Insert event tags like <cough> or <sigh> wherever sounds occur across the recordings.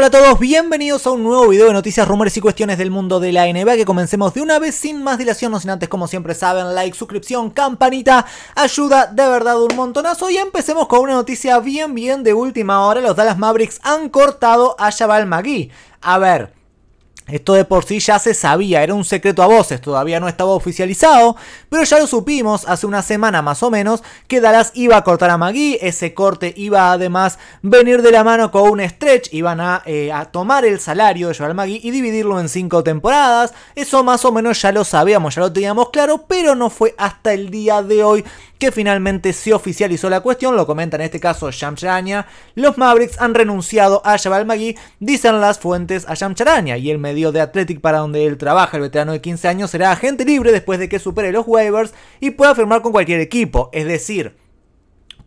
Hola a todos, bienvenidos a un nuevo video de noticias, rumores y cuestiones del mundo de la NBA que comencemos de una vez sin más dilación, no sin antes como siempre saben, like, suscripción, campanita, ayuda de verdad un montonazo y empecemos con una noticia bien bien de última hora, los Dallas Mavericks han cortado a Jabal Magui, A ver, esto de por sí ya se sabía, era un secreto a voces, todavía no estaba oficializado, pero ya lo supimos hace una semana más o menos que Dallas iba a cortar a Magui, ese corte iba a además venir de la mano con un stretch, iban a, eh, a tomar el salario de Joel Magui y dividirlo en cinco temporadas, eso más o menos ya lo sabíamos, ya lo teníamos claro, pero no fue hasta el día de hoy que finalmente se oficializó la cuestión, lo comenta en este caso Shamcharania los Mavericks han renunciado a Jabal Magui, dicen las fuentes a Shamcharania y el medio de Athletic para donde él trabaja, el veterano de 15 años, será agente libre después de que supere los waivers y pueda firmar con cualquier equipo, es decir,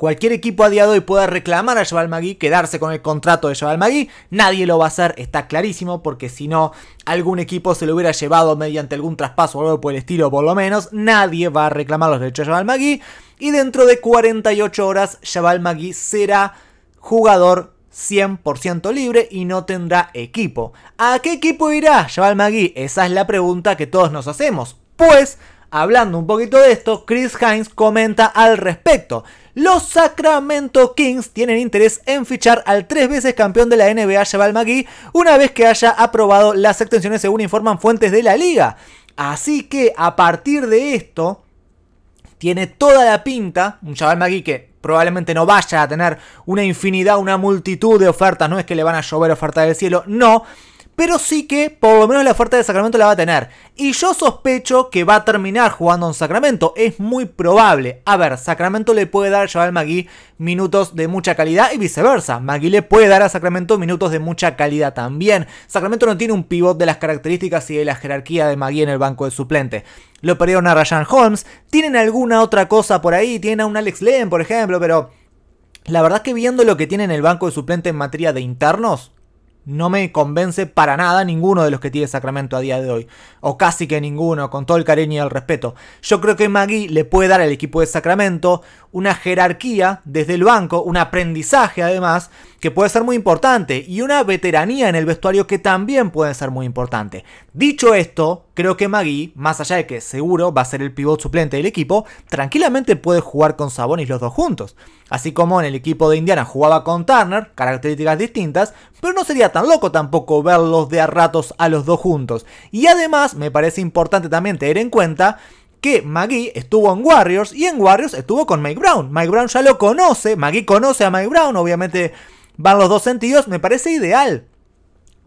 cualquier equipo a día de hoy pueda reclamar a Jabal Magui, quedarse con el contrato de Jabal Magui, nadie lo va a hacer, está clarísimo, porque si no, algún equipo se lo hubiera llevado mediante algún traspaso o algo por el estilo, por lo menos, nadie va a reclamar los derechos de Jabal Magui. Y dentro de 48 horas, chaval Magui será jugador 100% libre y no tendrá equipo. ¿A qué equipo irá Jabal Magui? Esa es la pregunta que todos nos hacemos. Pues Hablando un poquito de esto, Chris Hines comenta al respecto. Los Sacramento Kings tienen interés en fichar al tres veces campeón de la NBA, Chaval McGee, una vez que haya aprobado las extensiones según informan fuentes de la liga. Así que a partir de esto, tiene toda la pinta, un Chaval McGee que probablemente no vaya a tener una infinidad, una multitud de ofertas, no es que le van a llover ofertas del cielo, no, pero sí que por lo menos la fuerza de Sacramento la va a tener. Y yo sospecho que va a terminar jugando en Sacramento, es muy probable. A ver, Sacramento le puede dar a Javal Magui minutos de mucha calidad y viceversa. Magui le puede dar a Sacramento minutos de mucha calidad también. Sacramento no tiene un pivot de las características y de la jerarquía de Magui en el banco de suplente. Lo perdieron a Ryan Holmes, tienen alguna otra cosa por ahí, tienen a un Alex Len, por ejemplo, pero... La verdad que viendo lo que tiene en el banco de suplente en materia de internos, no me convence para nada ninguno de los que tiene Sacramento a día de hoy. O casi que ninguno, con todo el cariño y el respeto. Yo creo que Magui le puede dar al equipo de Sacramento una jerarquía desde el banco, un aprendizaje además, que puede ser muy importante, y una veteranía en el vestuario que también puede ser muy importante. Dicho esto, creo que Magui, más allá de que seguro va a ser el pivot suplente del equipo, tranquilamente puede jugar con Sabonis los dos juntos. Así como en el equipo de Indiana jugaba con Turner, características distintas, pero no sería tan loco tampoco verlos de a ratos a los dos juntos. Y además, me parece importante también tener en cuenta que Magui estuvo en Warriors y en Warriors estuvo con Mike Brown. Mike Brown ya lo conoce, Magui conoce a Mike Brown, obviamente van los dos sentidos, me parece ideal.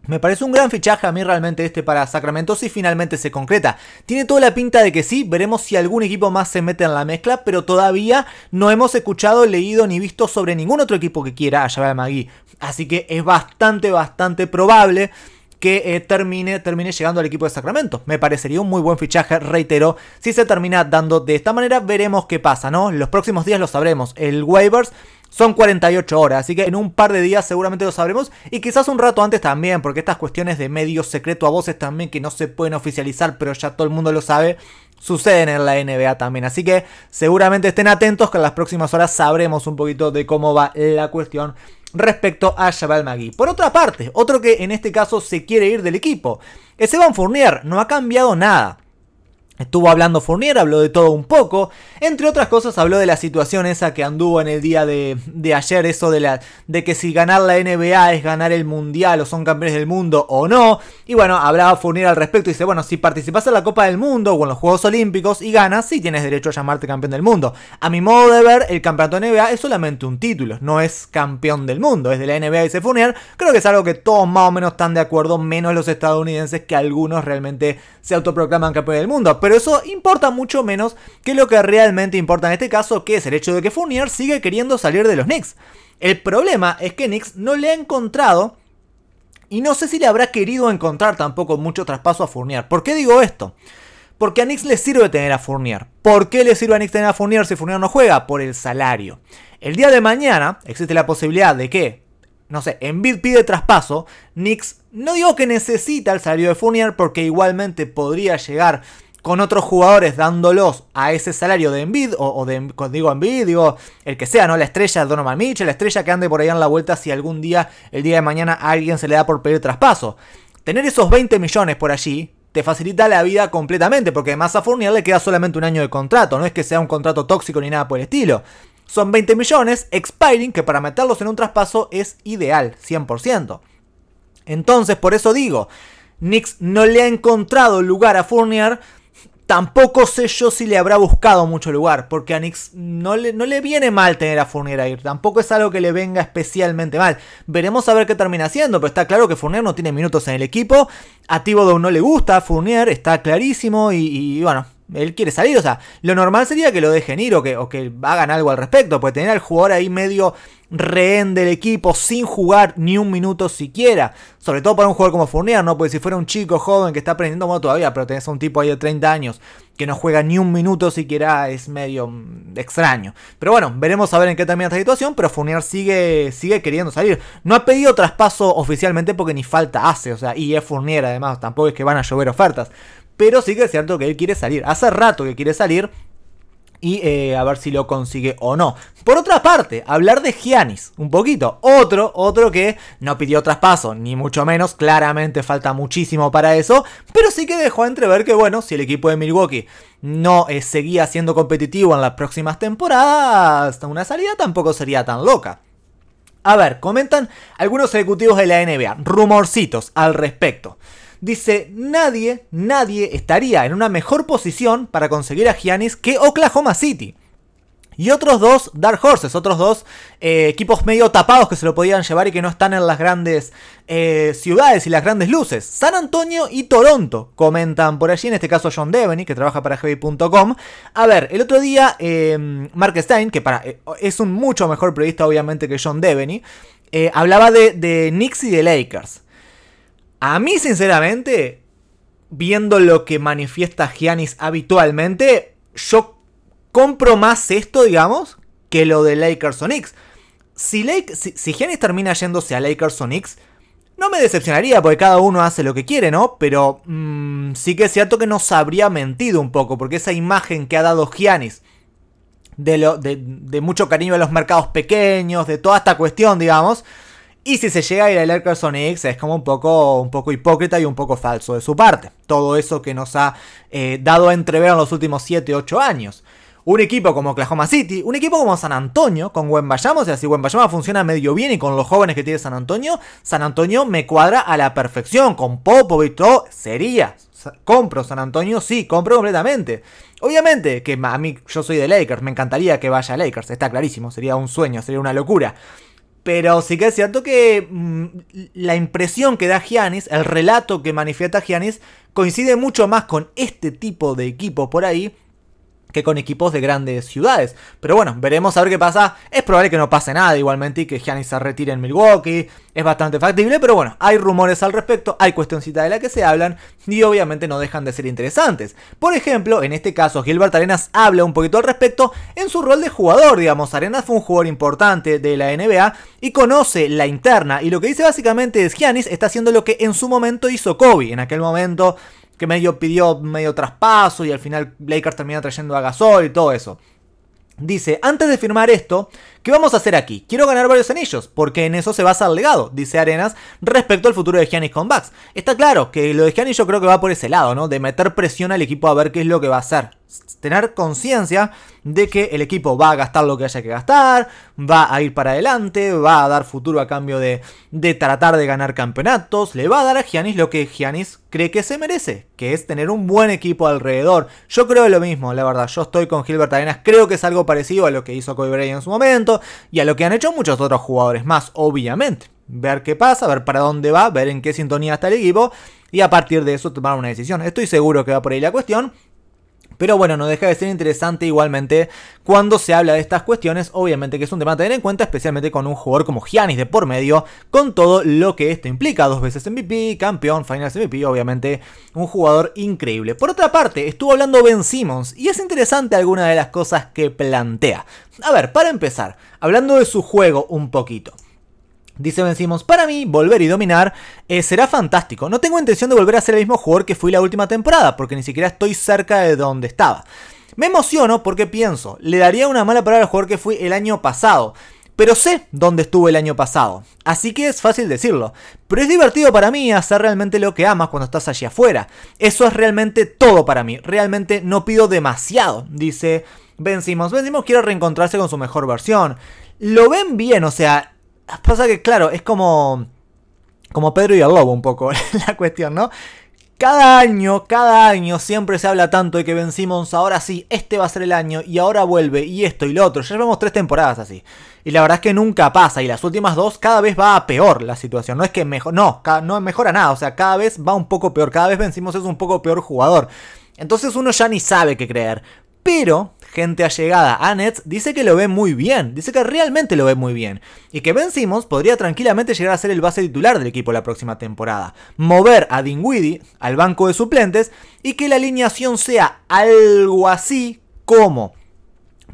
Me parece un gran fichaje a mí realmente este para Sacramento si finalmente se concreta. Tiene toda la pinta de que sí, veremos si algún equipo más se mete en la mezcla, pero todavía no hemos escuchado, leído ni visto sobre ningún otro equipo que quiera a Yabal Magui. Así que es bastante, bastante probable que eh, termine, termine llegando al equipo de Sacramento. Me parecería un muy buen fichaje, reitero. Si se termina dando de esta manera, veremos qué pasa, ¿no? Los próximos días lo sabremos. El waivers son 48 horas, así que en un par de días seguramente lo sabremos y quizás un rato antes también, porque estas cuestiones de medio secreto a voces también que no se pueden oficializar, pero ya todo el mundo lo sabe, suceden en la NBA también. Así que seguramente estén atentos que en las próximas horas sabremos un poquito de cómo va la cuestión respecto a Jabal Magui. Por otra parte, otro que en este caso se quiere ir del equipo, Evan Fournier no ha cambiado nada. Estuvo hablando Fournier, habló de todo un poco. Entre otras cosas, habló de la situación esa que anduvo en el día de, ayer, eso de, la, de que si ganar la NBA es ganar el mundial o son campeones del mundo o no. Y bueno, hablaba Fournier al respecto y dice, bueno, si participas en la Copa del Mundo o en los Juegos Olímpicos y ganas, sí tienes derecho a llamarte campeón del mundo. A mi modo de ver, el campeonato NBA es solamente un título, no es campeón del mundo. Es de la NBA, dice Fournier. Creo que es algo que todos más o menos están de acuerdo, menos los estadounidenses que algunos realmente se autoproclaman campeón del mundo pero eso importa mucho menos que lo que realmente importa en este caso, que es el hecho de que Fournier sigue queriendo salir de los Knicks. El problema es que Knicks no le ha encontrado y no sé si le habrá querido encontrar tampoco mucho traspaso a Fournier. ¿Por qué digo esto? Porque a Knicks le sirve tener a Fournier. ¿Por qué le sirve a Knicks tener a Fournier si Fournier no juega? Por el salario. El día de mañana existe la posibilidad de que, no sé, en bid pide traspaso, Knicks no digo que necesita el salario de Fournier porque igualmente podría llegar con otros jugadores dándolos a ese salario de Envid, o, de, digo Envid, digo el que sea, ¿no? La estrella de Donovan Mitchell, la estrella que ande por ahí en la vuelta si algún día, el día de mañana, alguien se le da por pedir traspaso. Tener esos 20 millones por allí te facilita la vida completamente, porque además a Fournier le queda solamente un año de contrato, no es que sea un contrato tóxico ni nada por el estilo. Son 20 millones, expiring, que para meterlos en un traspaso es ideal, 100%. Entonces, por eso digo, Knicks no le ha encontrado lugar a Fournier Tampoco sé yo si le habrá buscado mucho lugar, porque a Nix no le, no le viene mal tener a Fournier ahí. Tampoco es algo que le venga especialmente mal. Veremos a ver qué termina haciendo, pero está claro que Fournier no tiene minutos en el equipo. A Thibodeau no le gusta, Fournier está clarísimo y bueno, él quiere salir. O sea, lo normal sería que lo dejen ir o que, o que hagan algo al respecto. Pues tener al jugador ahí medio rehén del equipo sin jugar ni un minuto siquiera. Sobre todo para un jugador como Fournier, ¿no? Porque si fuera un chico joven que está aprendiendo, bueno, todavía, pero tenés a un tipo ahí de 30 años que no juega ni un minuto siquiera, es medio mm, extraño. Pero bueno, veremos a ver en qué termina esta situación, pero Fournier sigue, sigue queriendo salir. No ha pedido traspaso oficialmente porque ni falta hace, o sea, y es Fournier además, tampoco es que van a llover ofertas. Pero sí que es cierto que él quiere salir. Hace rato que quiere salir. Y eh, a ver si lo consigue o no. Por otra parte, hablar de Giannis, un poquito. Otro, otro que no pidió traspaso, ni mucho menos. Claramente falta muchísimo para eso. Pero sí que dejó entrever que, bueno, si el equipo de Milwaukee no eh, seguía siendo competitivo en las próximas temporadas, una salida tampoco sería tan loca. A ver, comentan algunos ejecutivos de la NBA, rumorcitos al respecto dice, nadie, nadie estaría en una mejor posición para conseguir a Giannis que Oklahoma City. Y otros dos Dark Horses, otros dos eh, equipos medio tapados que se lo podían llevar y que no están en las grandes eh, ciudades y las grandes luces. San Antonio y Toronto, comentan por allí, en este caso John Devaney, que trabaja para Heavy.com. A ver, el otro día eh, Mark Stein, que para, es un mucho mejor periodista obviamente que John Devaney, hablaba de, de Knicks y de Lakers. A mí, sinceramente, viendo lo que manifiesta Giannis habitualmente, yo compro más esto, digamos, que lo de Lakers o Si, Lake, si, Giannis termina yéndose a Lakers o no me decepcionaría porque cada uno hace lo que quiere, ¿no? Pero mm, sí que es cierto que nos habría mentido un poco, porque esa imagen que ha dado Giannis de, lo, de mucho cariño a los mercados pequeños, de toda esta cuestión, digamos, y si se llega a ir al on X es como un poco, un poco hipócrita y un poco falso de su parte. Todo eso que nos ha eh, dado a entrever en los últimos 7, 8 años. Un equipo como Oklahoma City, un equipo como San Antonio, con Bayamo, o sea, si Bayamo funciona medio bien y con los jóvenes que tiene San Antonio, San Antonio me cuadra a la perfección, con y todo, sería, compro San Antonio, sí, compro completamente. Obviamente que a mí, yo soy de Lakers, me encantaría que vaya a Lakers, está clarísimo, sería un sueño, sería una locura. Pero sí que es cierto que mm, la impresión que da Giannis, el relato que manifiesta Giannis, coincide mucho más con este tipo de equipos por ahí que con equipos de grandes ciudades. Pero bueno, veremos a ver qué pasa. Es probable que no pase nada igualmente y que Giannis se retire en Milwaukee es bastante factible, pero bueno, hay rumores al respecto, hay cuestioncita de la que se hablan y obviamente no dejan de ser interesantes. Por ejemplo, en este caso Gilbert Arenas habla un poquito al respecto en su rol de jugador, digamos, Arenas fue un jugador importante de la NBA y conoce la interna y lo que dice básicamente es Giannis está haciendo lo que en su momento hizo Kobe, en aquel momento que medio pidió medio traspaso y al final Lakers termina trayendo a Gasol y todo eso. Dice, antes de firmar esto, ¿Qué vamos a hacer aquí? Quiero ganar varios anillos, porque en eso se basa el legado, dice Arenas, respecto al futuro de Giannis con Bax. Está claro que lo de Giannis yo creo que va por ese lado, ¿no? De meter presión al equipo a ver qué es lo que va a hacer tener conciencia de que el equipo va a gastar lo que haya que gastar, va a ir para adelante, va a dar futuro a cambio de, de, tratar de ganar campeonatos, le va a dar a Giannis lo que Giannis cree que se merece, que es tener un buen equipo alrededor. Yo creo lo mismo, la verdad, yo estoy con Gilbert Arenas, creo que es algo parecido a lo que hizo Kobe Bryant en su momento, y a lo que han hecho muchos otros jugadores más, obviamente. Ver qué pasa, ver para dónde va, ver en qué sintonía está el equipo y a partir de eso tomar una decisión. Estoy seguro que va por ahí la cuestión pero bueno, no deja de ser interesante igualmente cuando se habla de estas cuestiones, obviamente que es un tema a tener en cuenta, especialmente con un jugador como Giannis de por medio, con todo lo que esto implica, dos veces MVP, campeón, Finals MVP, obviamente un jugador increíble. Por otra parte, estuvo hablando Ben Simmons y es interesante alguna de las cosas que plantea. A ver, para empezar, hablando de su juego un poquito. Dice Ben Simmons, para mí volver y dominar eh, será fantástico. No tengo intención de volver a ser el mismo jugador que fui la última temporada, porque ni siquiera estoy cerca de donde estaba. Me emociono porque pienso, le daría una mala palabra al jugador que fui el año pasado, pero sé dónde estuve el año pasado. Así que es fácil decirlo, pero es divertido para mí hacer realmente lo que amas cuando estás allí afuera. Eso es realmente todo para mí, realmente no pido demasiado, dice Ben Simmons. Ben Simmons quiere reencontrarse con su mejor versión. Lo ven bien, o sea, Pasa que, claro, es como. Como Pedro y el Lobo, un poco <laughs> la cuestión, ¿no? Cada año, cada año siempre se habla tanto de que vencimos, ahora sí, este va a ser el año y ahora vuelve y esto y lo otro. Ya llevamos tres temporadas así. Y la verdad es que nunca pasa y las últimas dos cada vez va a peor la situación. No es que mejor, no, no mejora nada, o sea, cada vez va un poco peor, cada vez vencimos es un poco peor jugador. Entonces uno ya ni sabe qué creer. Pero gente allegada a Nets dice que lo ve muy bien, dice que realmente lo ve muy bien, y que Ben podría tranquilamente llegar a ser el base titular del equipo la próxima temporada, mover a Dinwiddie al banco de suplentes y que la alineación sea algo así como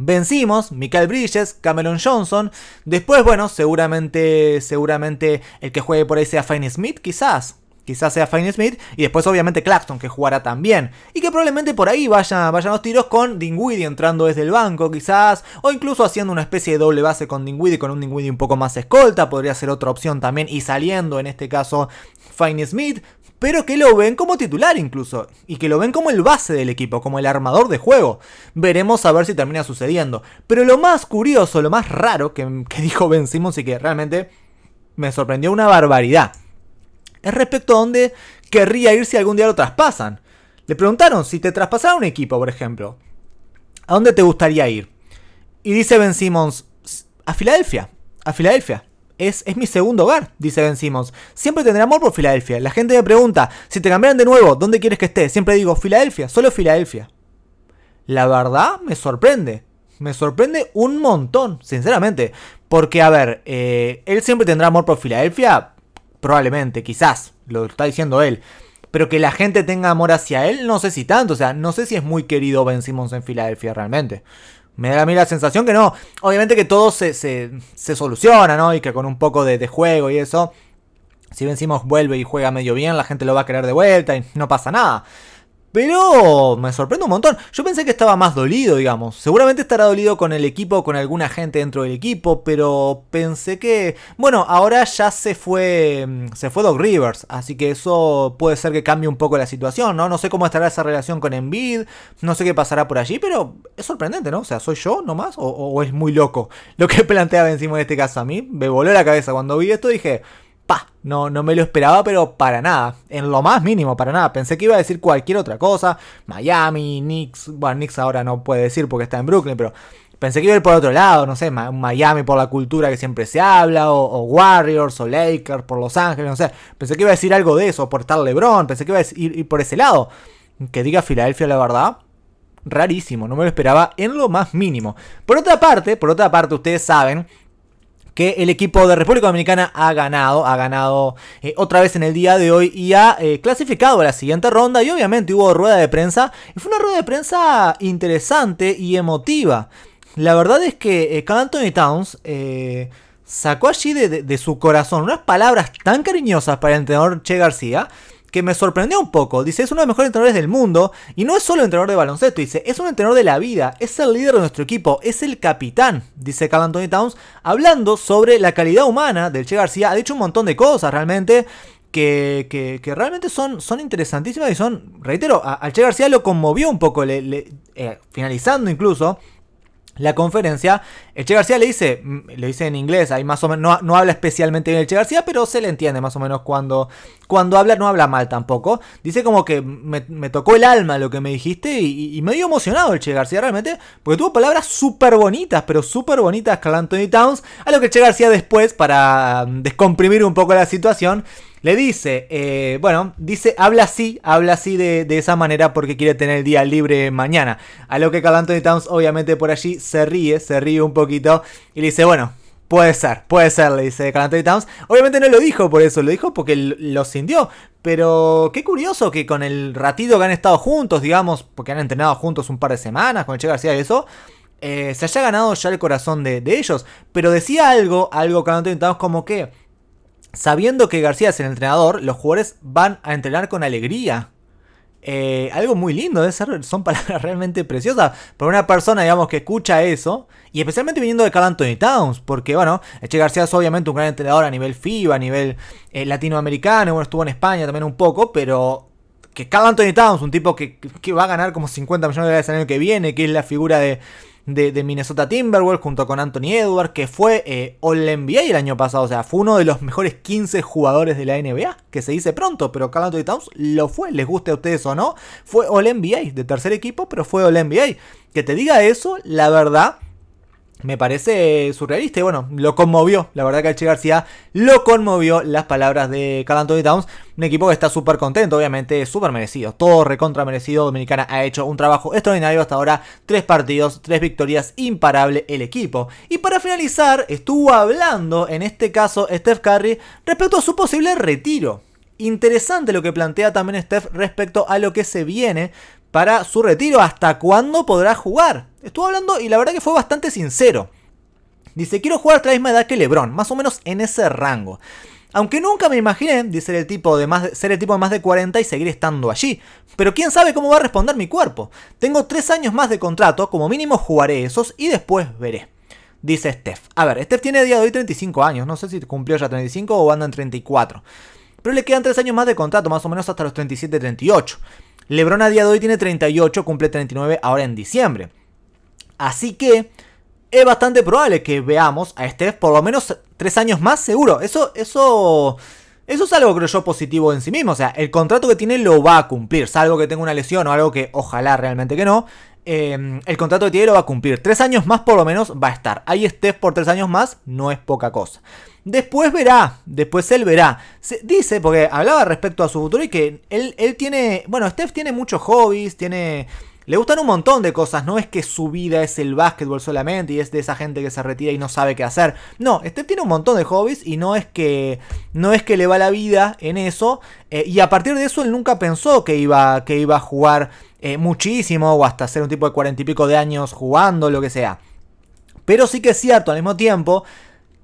Vencimos, Michael Bridges, Cameron Johnson. Después, bueno, seguramente, seguramente el que juegue por ahí sea Fine Smith, quizás quizás sea Fine Smith, y después obviamente Claxton que jugará también, y que probablemente por ahí vayan, vayan los tiros con Dingwiddie entrando desde el banco quizás, o incluso haciendo una especie de doble base con Dingwiddie, con un Dingwiddie un poco más escolta, podría ser otra opción también, y saliendo en este caso Fine Smith, pero que lo ven como titular incluso, y que lo ven como el base del equipo, como el armador de juego. Veremos a ver si termina sucediendo. Pero lo más curioso, lo más raro que, que dijo Ben Simmons y que realmente me sorprendió una barbaridad es respecto a dónde querría ir si algún día lo traspasan. Le preguntaron si te traspasara un equipo, por ejemplo, ¿a dónde te gustaría ir? Y dice Ben Simmons, a Filadelfia, a Filadelfia. Es, mi segundo hogar, dice Ben Simmons. Siempre tendré amor por Filadelfia. La gente me pregunta, si te cambiaran de nuevo, ¿dónde quieres que esté? Siempre digo, Filadelfia, solo Filadelfia. La verdad me sorprende. Me sorprende un montón, sinceramente. Porque, a ver, eh, él siempre tendrá amor por Filadelfia probablemente, quizás, lo está diciendo él. Pero que la gente tenga amor hacia él, no sé si tanto. O sea, no sé si es muy querido Ben Simmons en Filadelfia realmente. Me da a mí la sensación que no. Obviamente que todo se, se, soluciona, ¿no? Y que con un poco de, de juego y eso si Ben Simmons vuelve y juega medio bien, la gente lo va a querer de vuelta y no pasa nada. Pero me sorprende un montón. Yo pensé que estaba más dolido, digamos. Seguramente estará dolido con el equipo con alguna gente dentro del equipo, pero pensé que. Bueno, ahora ya se fue. Mm, se fue Doc Rivers, así que eso puede ser que cambie un poco la situación, ¿no? No sé cómo estará esa relación con Envid, no sé qué pasará por allí, pero es sorprendente, ¿no? O sea, ¿soy yo nomás? ¿O, es muy loco? Lo que <laughs> plantea encima de este caso a mí me voló la cabeza. Cuando vi esto y dije, no, no me lo esperaba, pero para nada, en lo más mínimo, para nada. Pensé que iba a decir cualquier otra cosa, Miami, Knicks, bueno, Knicks ahora no puede decir porque está en Brooklyn, pero pensé que iba a ir por otro lado, no sé, Miami por la cultura que siempre se habla, o, Warriors, o Lakers, por Los Ángeles, no sé. Pensé que iba a decir algo de eso, por estar LeBron, pensé que iba a decir ir por ese lado. Que diga Filadelfia, la verdad, rarísimo, no me lo esperaba en lo más mínimo. Por otra parte, por otra parte, ustedes saben que el equipo de República Dominicana ha ganado, ha ganado eh, otra vez en el día de hoy y ha eh, clasificado a la siguiente ronda y obviamente hubo rueda de prensa y fue una rueda de prensa interesante y emotiva. La verdad es que eh, Anthony Towns sacó allí de, su corazón unas palabras tan cariñosas para el entrenador Che García que me sorprendió un poco. Dice, es uno de los mejores entrenadores del mundo y no es solo entrenador de baloncesto, dice, es un entrenador de la vida, es el líder de nuestro equipo, es el capitán, dice Carl Anthony Towns, hablando sobre la calidad humana del Che García. Ha dicho un montón de cosas realmente. Que, que, realmente son, son interesantísimas y son, reitero, al Che García lo conmovió un poco, eh, finalizando incluso, la conferencia, el Che García le dice, mm, lo dice en inglés, ahí más o menos, no, habla especialmente bien Che García, pero se le entiende más o menos cuando, cuando habla, no habla mal tampoco. Dice como que me, tocó el alma lo que me dijiste y, medio me dio emocionado García realmente, porque tuvo palabras súper bonitas, pero súper bonitas Carl Anthony Towns, a lo que Che García después, para mm, descomprimir un poco la situación, le dice, eh, bueno, dice, habla así, habla así de, esa manera porque quiere tener el día libre mañana. A lo que Carl Anthony Towns, obviamente por allí, se ríe, se ríe un poquito y le dice, bueno, Puede ser, puede ser, le dice Carl Towns. Obviamente no lo dijo por eso, lo dijo porque lo sintió. Pero qué curioso que con el ratito que han estado juntos, digamos, porque han entrenado juntos un par de semanas con el Che García y eso, eh, se haya ganado ya el corazón de, de ellos. Pero decía algo, algo Carl Anthony Towns como que sabiendo que García es el entrenador, los jugadores van a entrenar con alegría. Eh, algo muy lindo, debe ser, son <laughs> palabras realmente preciosas para una persona, digamos, que escucha eso, y especialmente viniendo de Carl Anthony Towns, porque bueno, Eche García es obviamente un gran entrenador a nivel FIBA, a nivel eh, latinoamericano, bueno, estuvo en España también un poco, pero que Carl Anthony Towns, un tipo que, que va a ganar como 50 millones de dólares el año que viene, que es la figura de, de, Minnesota Timberwolves junto con Anthony Edwards, que fue eh, All-NBA el año pasado, o sea, fue uno de los mejores 15 jugadores de la NBA, que se dice pronto, pero Carl Anthony Towns lo fue, les guste a ustedes o no, fue All-NBA de tercer equipo, pero fue All-NBA. Que te diga eso, la verdad, me parece surrealista y bueno, lo conmovió. La verdad que Che García lo conmovió las palabras de Carl de Towns. Un equipo que está súper contento, obviamente, súper merecido. Todo recontra merecido. Dominicana ha hecho un trabajo extraordinario hasta ahora. Tres partidos, tres victorias, imparable el equipo. Y para finalizar, estuvo hablando, en este caso, Steph Curry, respecto a su posible retiro. Interesante lo que plantea también Steph respecto a lo que se viene para su retiro, hasta cuándo podrá jugar. Estuvo hablando y la verdad que fue bastante sincero. Dice, quiero jugar a la misma edad que Lebron, más o menos en ese rango. Aunque nunca me imaginé dice ser, el tipo de más de, ser el tipo de más de 40 y seguir estando allí. Pero quién sabe cómo va a responder mi cuerpo. Tengo 3 años más de contrato, como mínimo jugaré esos y después veré. Dice Steph. A ver, Steph tiene día de hoy 35 años, no sé si cumplió ya 35 o anda en 34. Pero le quedan 3 años más de contrato, más o menos hasta los 37-38. LeBron a día de hoy tiene 38, cumple 39 ahora en diciembre. Así que es bastante probable que veamos a este por lo menos 3 años más seguro. Eso, eso, eso es algo creo yo positivo en sí mismo. O sea, el contrato que tiene lo va a cumplir, salvo que tenga una lesión o algo que ojalá realmente que no. Em, el contrato de tiene lo va a cumplir. Tres años más por lo menos va a estar. Ahí Steph por tres años más, no es poca cosa. Después verá, después él verá. Se dice, porque hablaba respecto a su futuro y que él, tiene, bueno, Steph tiene muchos hobbies, tiene... Le gustan un montón de cosas, no es que su vida es el básquetbol solamente y es de esa gente que se retira y no sabe qué hacer. No, Steph tiene un montón de hobbies y no es que, no es que le va la vida en eso. Eh, y a partir de eso él nunca pensó que iba, que iba a jugar eh, muchísimo o hasta ser un tipo de cuarenta y pico de años jugando, lo que sea. Pero sí que es cierto al mismo tiempo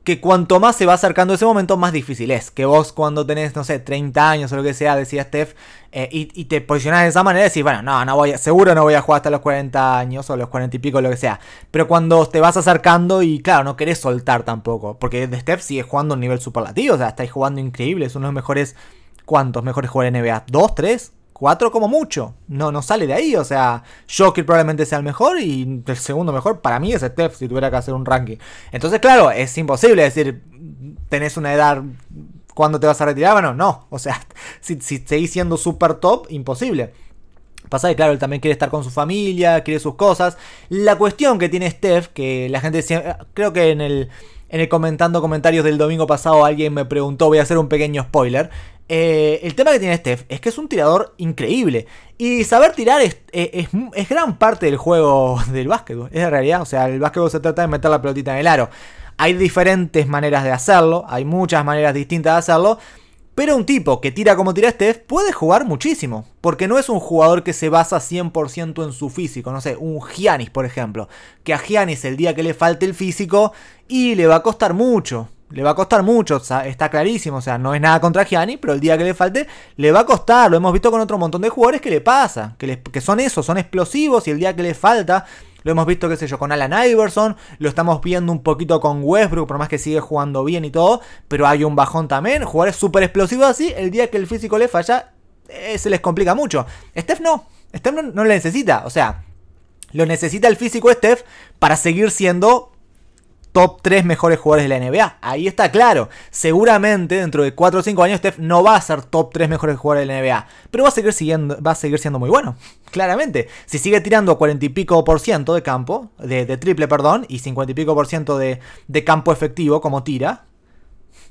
que cuanto más se va acercando ese momento, más difícil es. Que vos cuando tenés, no sé, 30 años o lo que sea, decía Steph, eh, y, te posicionás de esa manera, decís, bueno, no, no voy seguro no voy a jugar hasta los 40 años o los cuarenta y pico, lo que sea. Pero cuando te vas acercando y claro, no querés soltar tampoco, porque Steph sigue jugando a un nivel superlativo, o sea, estáis jugando increíble, es uno de los mejores, ¿cuántos mejores jugadores de NBA? ¿Dos, tres? Cuatro como mucho. No, no sale de ahí. O sea, Joker probablemente sea el mejor y el segundo mejor para mí es Steph si tuviera que hacer un ranking. Entonces, claro, es imposible decir, tenés una edad, ¿cuándo te vas a retirar? Bueno, no. <laughs> O sea, si, si seguís siendo súper top, imposible. Pasa que, claro, él también quiere estar con su familia, quiere sus cosas. La cuestión que tiene Steph, que la gente siempre, creo que en el en el comentando comentarios del domingo pasado alguien me preguntó, voy a hacer un pequeño spoiler. Eh, el tema que tiene Steph es que es un tirador increíble. Y saber tirar es, eh, gran parte del juego <laughs> del básquetbol. Es la realidad. O sea, el básquetbol se trata de meter la pelotita en el aro. Hay diferentes maneras de hacerlo. Hay muchas maneras distintas de hacerlo. Pero un tipo que tira como tira Steph puede jugar muchísimo, porque no es un jugador que se basa 100% en su físico, no sé, un Giannis por ejemplo, que a Giannis el día que le falte el físico y le va a costar mucho, le va a costar mucho, sea, está clarísimo, o sea, no es nada contra Giannis, pero el día que le falte, le va a costar, lo hemos visto con otro montón de jugadores que le pasa, que, que son esos, son explosivos y el día que le falta lo hemos visto, qué sé yo, con Alan Iverson, lo estamos viendo un poquito con Westbrook, por más que sigue jugando bien y todo, pero hay un bajón también. es súper explosivo así, el día que el físico le falla, eh, se les complica mucho. Steph no, Steph no, lo necesita, o sea, lo necesita el físico Steph para seguir siendo top 3 mejores jugadores de la NBA. Ahí está claro. Seguramente dentro de 4 o 5 años Steph no va a ser top 3 mejores jugadores de la NBA. Pero va a seguir, siguiendo, va a seguir siendo muy bueno. Claramente. Si sigue tirando 40 y pico por ciento de campo, de, triple, perdón, y 50 y pico por ciento de, de campo efectivo como tira,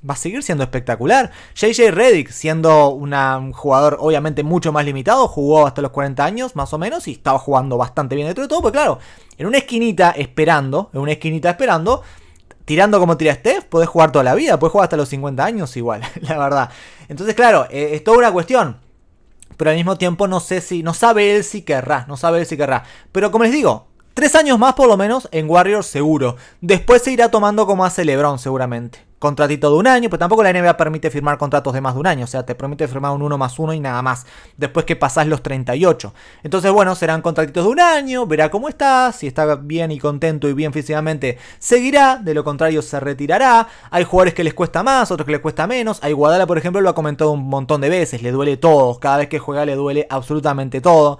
va a seguir siendo espectacular. JJ Reddick, siendo un jugador obviamente mucho más limitado, jugó hasta los 40 años más o menos y estaba jugando bastante bien dentro de todo, pues claro, en una esquinita esperando, en una esquinita esperando, tirando como tira Steph, podés jugar toda la vida, podés jugar hasta los 50 años igual, <laughs> la verdad. Entonces claro, eh, es toda una cuestión. Pero al mismo tiempo no sé si, no sabe él si querrá, no sabe él si querrá. Pero como les digo, Tres años más por lo menos en Warriors seguro. Después se irá tomando como hace LeBron seguramente contratito de un año, pues tampoco la NBA permite firmar contratos de más de un año, o sea, te permite firmar un 1 más uno y nada más, después que pasas los 38. Entonces, bueno, serán contratitos de un año, verá cómo está, si está bien y contento y bien físicamente, seguirá, de lo contrario se retirará. Hay jugadores que les cuesta más, otros que les cuesta menos. A Iguadala, por ejemplo, lo ha comentado un montón de veces, le duele todo, cada vez que juega le duele absolutamente todo.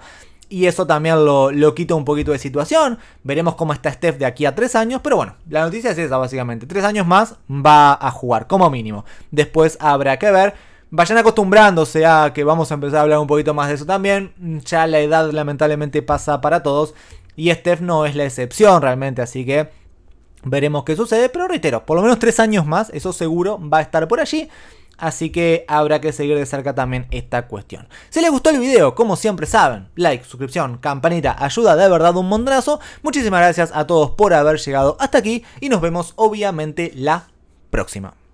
Y eso también lo, lo quita un poquito de situación. Veremos cómo está Steph de aquí a tres años. Pero bueno, la noticia es esa básicamente. Tres años más va a jugar como mínimo. Después habrá que ver. Vayan acostumbrándose a que vamos a empezar a hablar un poquito más de eso también. Ya la edad lamentablemente pasa para todos. Y Steph no es la excepción realmente. Así que veremos qué sucede. Pero reitero, por lo menos tres años más, eso seguro va a estar por allí. Así que habrá que seguir de cerca también esta cuestión. Si les gustó el video, como siempre saben, like, suscripción, campanita, ayuda de verdad un mondrazo. Muchísimas gracias a todos por haber llegado hasta aquí y nos vemos obviamente la próxima.